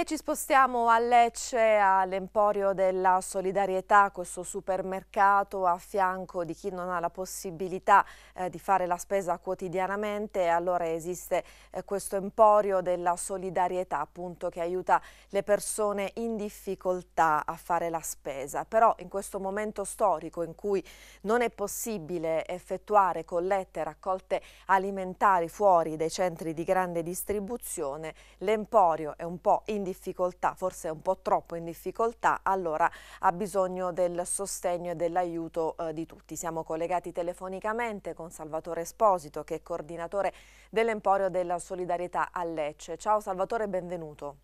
E ci spostiamo a Lecce, all'Emporio della Solidarietà, questo supermercato a fianco di chi non ha la possibilità eh, di fare la spesa quotidianamente. Allora esiste eh, questo Emporio della Solidarietà appunto che aiuta le persone in difficoltà a fare la spesa. Però in questo momento storico in cui non è possibile effettuare collette e raccolte alimentari fuori dai centri di grande distribuzione, l'Emporio è un po' indispensabile difficoltà, forse un po' troppo in difficoltà, allora ha bisogno del sostegno e dell'aiuto eh, di tutti. Siamo collegati telefonicamente con Salvatore Esposito, che è coordinatore dell'Emporio della Solidarietà a Lecce. Ciao Salvatore, benvenuto.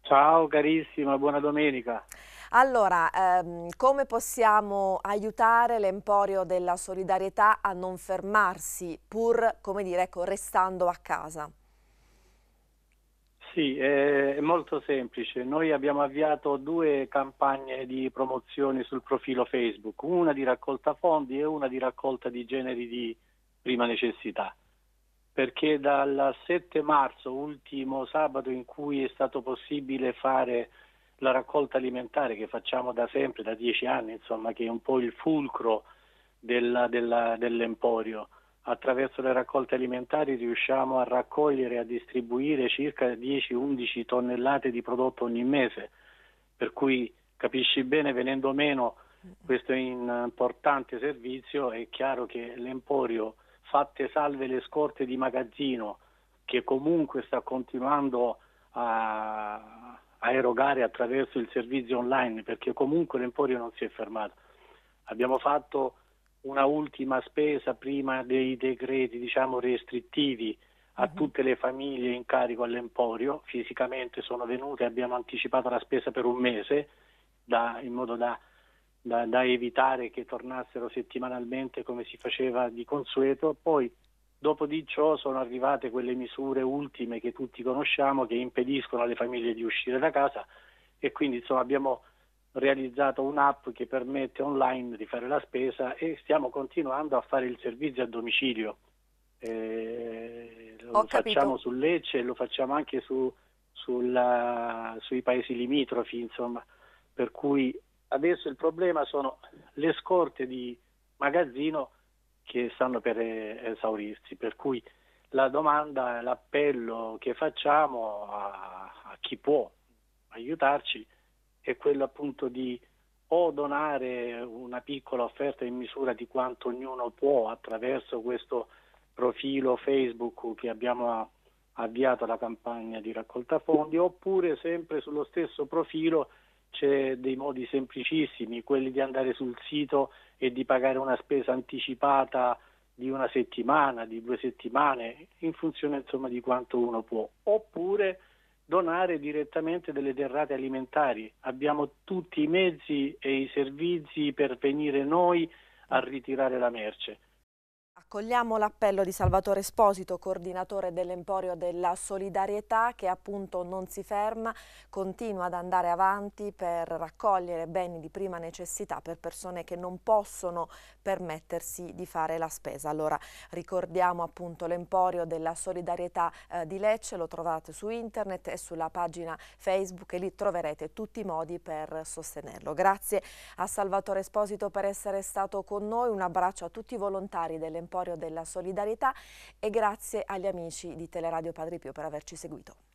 Ciao carissima, buona domenica. Allora, ehm, come possiamo aiutare l'emporio della solidarietà a non fermarsi pur, come dire, ecco, restando a casa? Sì, è molto semplice. Noi abbiamo avviato due campagne di promozione sul profilo Facebook, una di raccolta fondi e una di raccolta di generi di prima necessità, perché dal 7 marzo, ultimo sabato in cui è stato possibile fare la raccolta alimentare che facciamo da sempre, da dieci anni, insomma, che è un po' il fulcro della, della, dell'emporio, attraverso le raccolte alimentari riusciamo a raccogliere e a distribuire circa 10-11 tonnellate di prodotto ogni mese, per cui capisci bene venendo meno questo importante servizio è chiaro che l'emporio fatte salve le scorte di magazzino che comunque sta continuando a, a erogare attraverso il servizio online perché comunque l'emporio non si è fermato. Abbiamo fatto una ultima spesa prima dei decreti diciamo, restrittivi a mhm. tutte le famiglie in carico all'emporio, fisicamente sono venute, abbiamo anticipato la spesa per un mese da, in modo da, da, da evitare che tornassero settimanalmente come si faceva di consueto, poi dopo di ciò sono arrivate quelle misure ultime che tutti conosciamo che impediscono alle famiglie di uscire da casa e quindi insomma abbiamo realizzato un'app che permette online di fare la spesa e stiamo continuando a fare il servizio a domicilio. Eh, lo facciamo su Lecce e lo facciamo anche su, sulla, sui paesi limitrofi, insomma. Per cui adesso il problema sono le scorte di magazzino che stanno per eh, esaurirsi, per cui la domanda, l'appello che facciamo a, a chi può aiutarci è quella appunto di o donare una piccola offerta in misura di quanto ognuno può attraverso questo profilo Facebook che abbiamo avviato la campagna di raccolta fondi, oppure sempre sullo stesso profilo c'è dei modi semplicissimi, quelli di andare sul sito e di pagare una spesa anticipata di una settimana, di due settimane, in funzione insomma di quanto uno può, oppure donare direttamente delle derrate alimentari. Abbiamo tutti i mezzi e i servizi per venire noi a ritirare la merce. Accogliamo l'appello di Salvatore Esposito, coordinatore dell'Emporio della Solidarietà, che appunto non si ferma, continua ad andare avanti per raccogliere beni di prima necessità per persone che non possono permettersi di fare la spesa. Allora ricordiamo appunto l'Emporio della Solidarietà eh, di Lecce, lo trovate su internet e sulla pagina Facebook e lì troverete tutti i modi per sostenerlo. Grazie a Salvatore Esposito per essere stato con noi, un abbraccio a tutti i volontari dell'Emporio territorio della solidarietà e grazie agli amici di Teleradio Padre Pio per averci seguito.